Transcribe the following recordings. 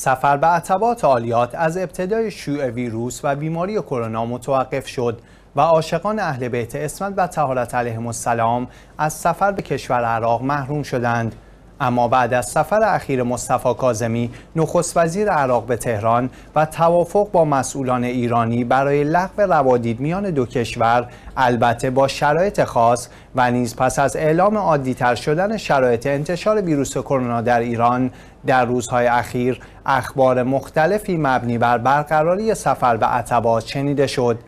سفر به عتبات عالیات از ابتدای شیوع ویروس و بیماری کرونا متوقف شد و عاشقان اهل بیت اسمت و تهارت علیهم السلام از سفر به کشور عراق محروم شدند اما بعد از سفر اخیر مصطفی کاظمی نخست وزیر عراق به تهران و توافق با مسئولان ایرانی برای لغو روادید میان دو کشور البته با شرایط خاص و نیز پس از اعلام تر شدن شرایط انتشار ویروس کرونا در ایران در روزهای اخیر اخبار مختلفی مبنی بر برقراری سفر به عتبات شنیده شد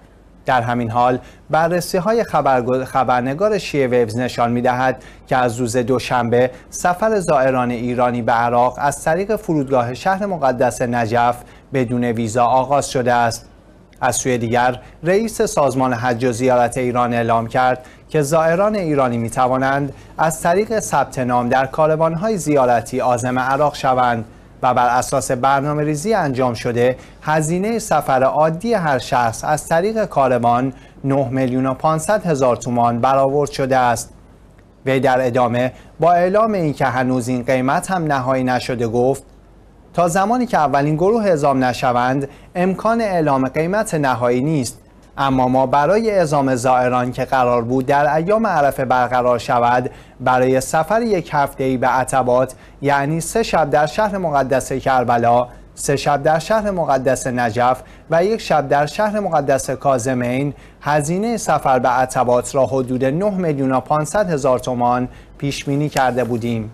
در همین حال بررسی های خبرنگار شیه ویوز نشان می دهد که از روز دوشنبه سفر زائران ایرانی به عراق از طریق فرودگاه شهر مقدس نجف بدون ویزا آغاز شده است. از سوی دیگر رئیس سازمان حج و زیارت ایران اعلام کرد که زائران ایرانی می توانند از طریق ثبت نام در های زیارتی آزم عراق شوند و بر اساس برنامه ریزی انجام شده هزینه سفر عادی هر شخص از طریق کاروان 9 میلیون و 500 هزار تومان برآورد شده است وی در ادامه با اعلام اینکه هنوز این قیمت هم نهایی نشده گفت تا زمانی که اولین گروه اعزام نشوند امکان اعلام قیمت نهایی نیست اما ما برای اعزام زائران که قرار بود در ایام عرفه برقرار شود برای سفر یک هفته ای به عتبات یعنی سه شب در شهر مقدس کربلا سه شب در شهر مقدس نجف و یک شب در شهر مقدس کازمین هزینه سفر به عتبات را حدود 9 میلیون و 500 هزار تومان پیش بینی کرده بودیم